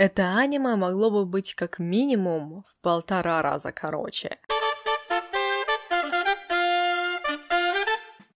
Это аниме могло бы быть как минимум в полтора раза короче.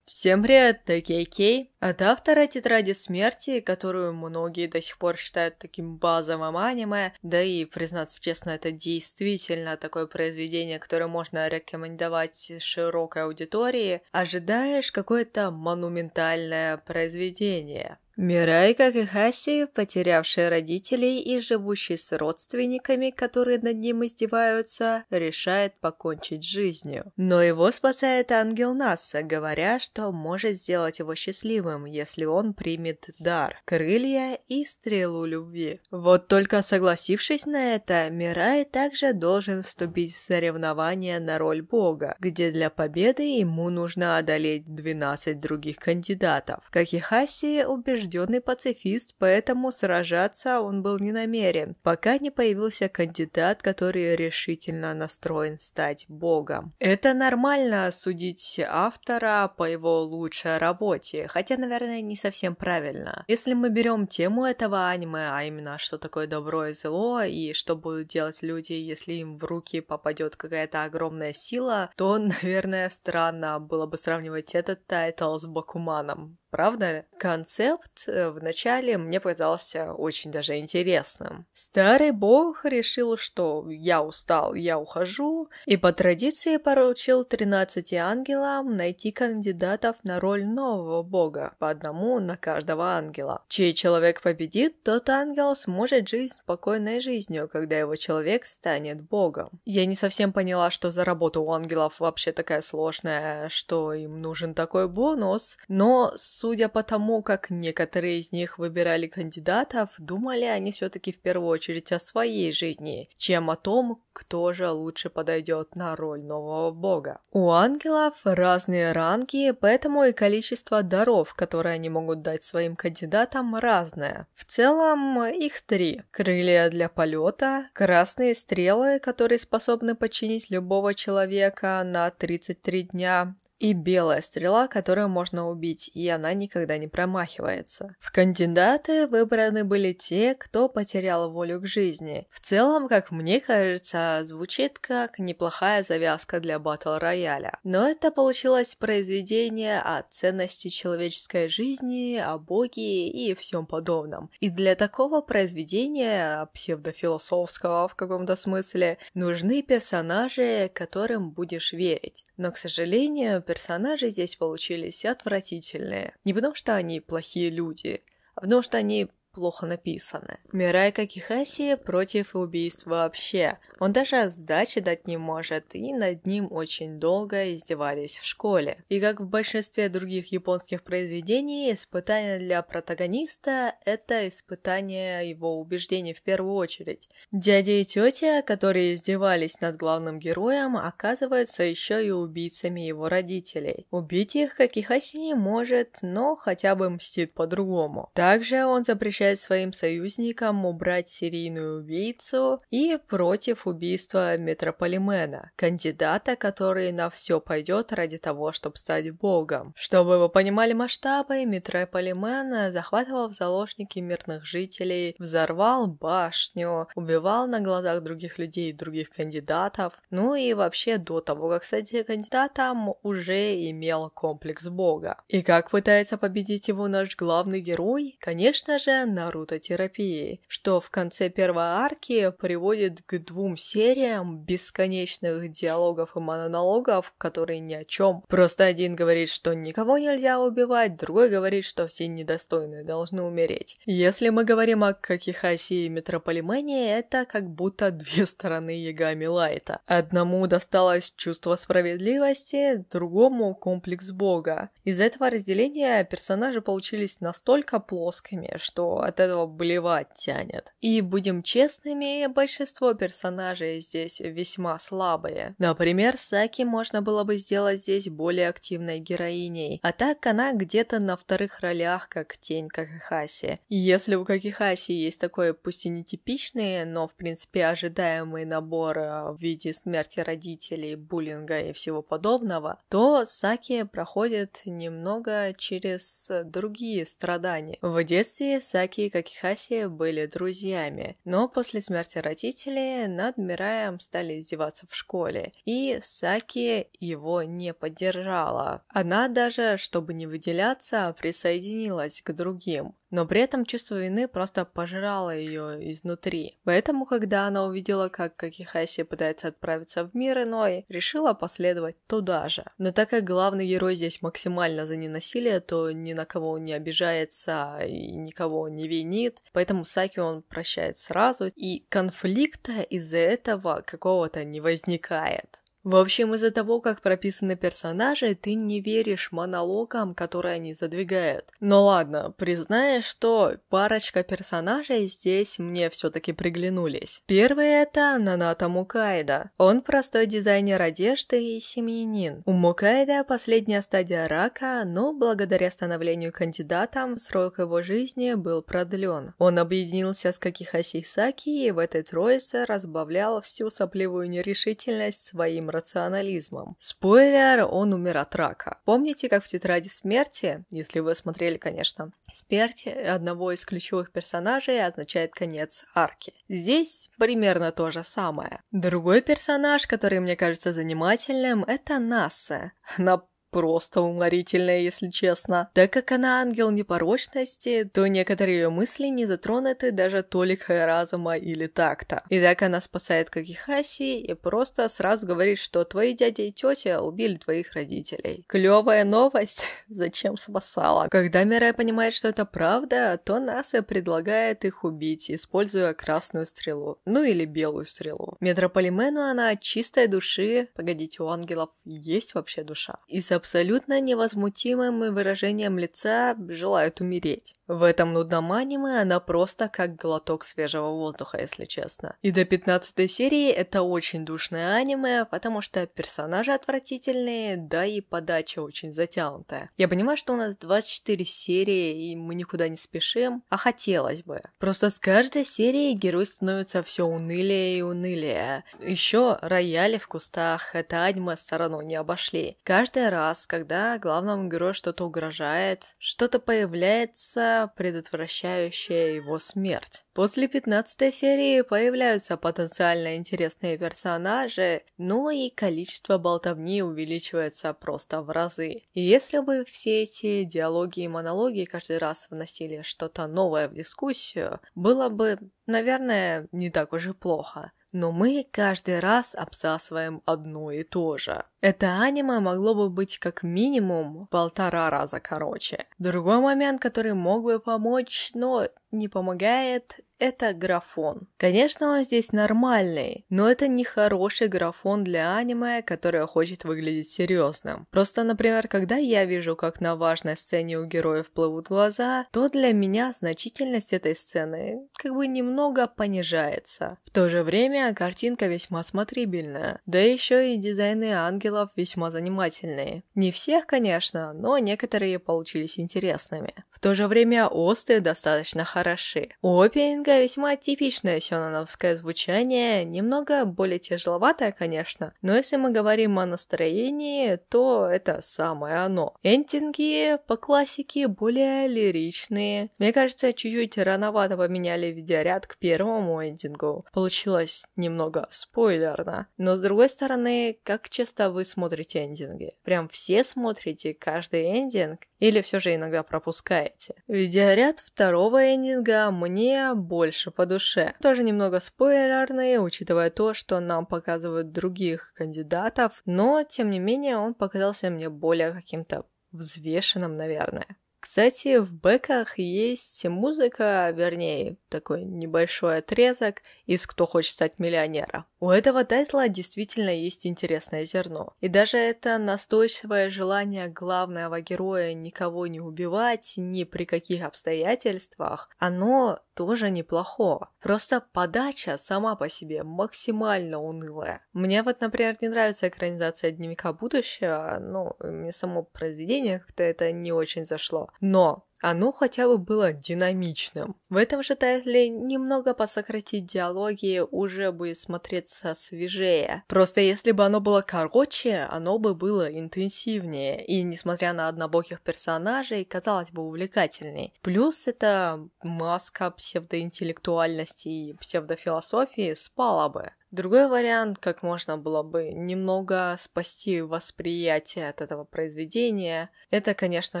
Всем привет, это Кей от автора «Тетради смерти», которую многие до сих пор считают таким базовым аниме, да и, признаться честно, это действительно такое произведение, которое можно рекомендовать широкой аудитории, ожидаешь какое-то монументальное произведение. Мирай, как и Хаси, потерявшие родителей и живущие с родственниками, которые над ним издеваются, решает покончить жизнью. Но его спасает ангел Наса, говоря, что может сделать его счастливым, если он примет дар, крылья и стрелу любви. Вот только согласившись на это, Мирай также должен вступить в соревнование на роль бога, где для победы ему нужно одолеть 12 других кандидатов. Как и Хаси убежден убежденный пацифист, поэтому сражаться он был не намерен, пока не появился кандидат, который решительно настроен стать богом. Это нормально судить автора по его лучшей работе, хотя, наверное, не совсем правильно. Если мы берем тему этого аниме, а именно, что такое добро и зло, и что будут делать люди, если им в руки попадет какая-то огромная сила, то, наверное, странно было бы сравнивать этот тайтл с Бакуманом правда? Концепт э, вначале мне показался очень даже интересным. Старый бог решил, что я устал, я ухожу, и по традиции поручил 13 ангелам найти кандидатов на роль нового бога, по одному на каждого ангела. Чей человек победит, тот ангел сможет жить спокойной жизнью, когда его человек станет богом. Я не совсем поняла, что за работа у ангелов вообще такая сложная, что им нужен такой бонус, но, с Судя по тому, как некоторые из них выбирали кандидатов, думали они все-таки в первую очередь о своей жизни, чем о том, кто же лучше подойдет на роль нового бога. У ангелов разные ранги, поэтому и количество даров, которые они могут дать своим кандидатам, разное. В целом их три. Крылья для полета, красные стрелы, которые способны подчинить любого человека на 33 дня, и белая стрела, которую можно убить, и она никогда не промахивается. В кандидаты выбраны были те, кто потерял волю к жизни. В целом, как мне кажется, звучит как неплохая завязка для батл-рояля. Но это получилось произведение о ценности человеческой жизни, о боге и всем подобном. И для такого произведения, псевдофилософского в каком-то смысле, нужны персонажи, которым будешь верить. Но, к сожалению, персонажи здесь получились отвратительные. Не потому, что они плохие люди, а потому, что они плохо написаны. Мирайка Кихаси против убийств вообще. Он даже сдачи дать не может, и над ним очень долго издевались в школе. И как в большинстве других японских произведений, испытание для протагониста – это испытание его убеждений в первую очередь. Дядя и тетя, которые издевались над главным героем, оказываются еще и убийцами его родителей. Убить их Кахихаси не может, но хотя бы мстит по-другому. Также он запрещает пообещает своим союзникам убрать серийную убийцу и против убийства Метрополимена, кандидата, который на все пойдет ради того, чтобы стать богом. Чтобы вы понимали масштабы, Метрополимен э, захватывал в заложники мирных жителей, взорвал башню, убивал на глазах других людей и других кандидатов. Ну и вообще до того, как стать кандидатом, уже имел комплекс бога. И как пытается победить его наш главный герой? Конечно же, нарутотерапии, что в конце первой арки приводит к двум сериям бесконечных диалогов и монологов, которые ни о чем. Просто один говорит, что никого нельзя убивать, другой говорит, что все недостойные должны умереть. Если мы говорим о Какихаси и Метрополимене, это как будто две стороны Ягами Лайта. Одному досталось чувство справедливости, другому комплекс бога. Из этого разделения персонажи получились настолько плоскими, что от этого блевать тянет. И будем честными, большинство персонажей здесь весьма слабые. Например, Саки можно было бы сделать здесь более активной героиней, а так она где-то на вторых ролях, как тень Какихаси. Если у Какихаси есть такой, пусть и нетипичный, но в принципе ожидаемый набор а, в виде смерти родителей, буллинга и всего подобного, то Саки проходит немного через другие страдания. В детстве Саки Юки и Какихаси были друзьями, но после смерти родителей над Мираем стали издеваться в школе, и Саки его не поддержала. Она даже, чтобы не выделяться, присоединилась к другим. Но при этом чувство вины просто пожирало ее изнутри. Поэтому, когда она увидела, как Какихаси пытается отправиться в мир иной, решила последовать туда же. Но так как главный герой здесь максимально за ненасилие, то ни на кого не обижается и никого не винит, поэтому Саки он прощает сразу, и конфликта из-за этого какого-то не возникает. В общем, из-за того, как прописаны персонажи, ты не веришь монологам, которые они задвигают. Но ладно, признаю, что парочка персонажей здесь мне все-таки приглянулись. Первый это Наната Мукаида. Он простой дизайнер одежды и семьянин. У Мукаида последняя стадия рака, но благодаря становлению кандидатом срок его жизни был продлен. Он объединился с Какихаси Саки и в этой троице разбавлял всю сопливую нерешительность своим рационализмом. Спойлер, он умер от рака. Помните, как в «Тетради смерти», если вы смотрели, конечно, смерть одного из ключевых персонажей означает конец арки. Здесь примерно то же самое. Другой персонаж, который мне кажется занимательным, это Нассе. Она Просто уморительная, если честно. Так как она ангел непорочности, то некоторые ее мысли не затронуты даже толикой разума или такта. И так она спасает Кагихаси и просто сразу говорит, что твои дядя и тетя убили твоих родителей. Клевая новость. Зачем спасала? Когда Мирай понимает, что это правда, то Наса предлагает их убить, используя красную стрелу. Ну или белую стрелу. Метрополимену она от чистой души... Погодите, у ангелов есть вообще душа? Из-за абсолютно невозмутимым выражением лица желают умереть. В этом нудном аниме она просто как глоток свежего воздуха, если честно. И до 15 серии это очень душное аниме, потому что персонажи отвратительные, да и подача очень затянутая. Я понимаю, что у нас 24 серии, и мы никуда не спешим, а хотелось бы. Просто с каждой серии герой становится все унылее и унылее. Еще рояли в кустах это аниме сторону не обошли. Каждый раз, когда главному герою что-то угрожает, что-то появляется, предотвращающая его смерть. После 15 серии появляются потенциально интересные персонажи, но и количество болтовни увеличивается просто в разы. И если бы все эти диалоги и монологи каждый раз вносили что-то новое в дискуссию, было бы, наверное, не так уж и плохо. Но мы каждый раз обсасываем одно и то же. Это аниме могло бы быть как минимум полтора раза короче. Другой момент, который мог бы помочь, но не помогает, это графон. Конечно, он здесь нормальный, но это не хороший графон для аниме, которое хочет выглядеть серьезным. Просто, например, когда я вижу, как на важной сцене у героев плывут глаза, то для меня значительность этой сцены как бы немного понижается. В то же время картинка весьма смотрибельная, да еще и дизайны ангела ангелов весьма занимательные. Не всех, конечно, но некоторые получились интересными. В то же время осты достаточно хороши. У опенинга весьма типичное сёнановское звучание, немного более тяжеловатое, конечно, но если мы говорим о настроении, то это самое оно. Энтинги по классике более лиричные. Мне кажется, чуть-чуть рановато поменяли видеоряд к первому эндингу, Получилось немного спойлерно. Но с другой стороны, как часто вы смотрите эндинги? Прям все смотрите каждый эндинг? Или все же иногда пропускаете? Видеоряд второго эндинга мне больше по душе. Тоже немного спойлерный, учитывая то, что нам показывают других кандидатов, но тем не менее он показался мне более каким-то взвешенным, наверное. Кстати, в бэках есть музыка, вернее, такой небольшой отрезок из «Кто хочет стать миллионером». У этого тайтла действительно есть интересное зерно. И даже это настойчивое желание главного героя никого не убивать ни при каких обстоятельствах, оно тоже неплохого. Просто подача сама по себе максимально унылая. Мне вот, например, не нравится экранизация «Дневника будущего», ну, мне само произведение как-то это не очень зашло. Но оно хотя бы было динамичным. В этом же тайтле немного посократить диалоги уже будет смотреться свежее. Просто если бы оно было короче, оно бы было интенсивнее. И несмотря на однобоких персонажей, казалось бы увлекательней. Плюс это маска псевдоинтеллектуальности и псевдофилософии спала бы. Другой вариант, как можно было бы немного спасти восприятие от этого произведения, это, конечно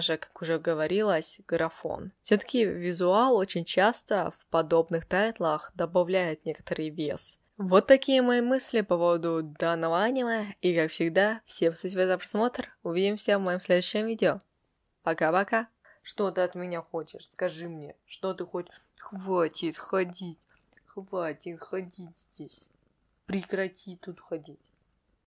же, как уже говорилось, графон. Все-таки визуал очень часто в подобных тайтлах добавляет некоторый вес. Вот такие мои мысли по поводу данного аниме, и как всегда, всем спасибо за просмотр, увидимся в моем следующем видео. Пока-пока! Что ты от меня хочешь? Скажи мне, что ты хочешь? Хватит ходить, хватит ходить здесь прекрати тут ходить.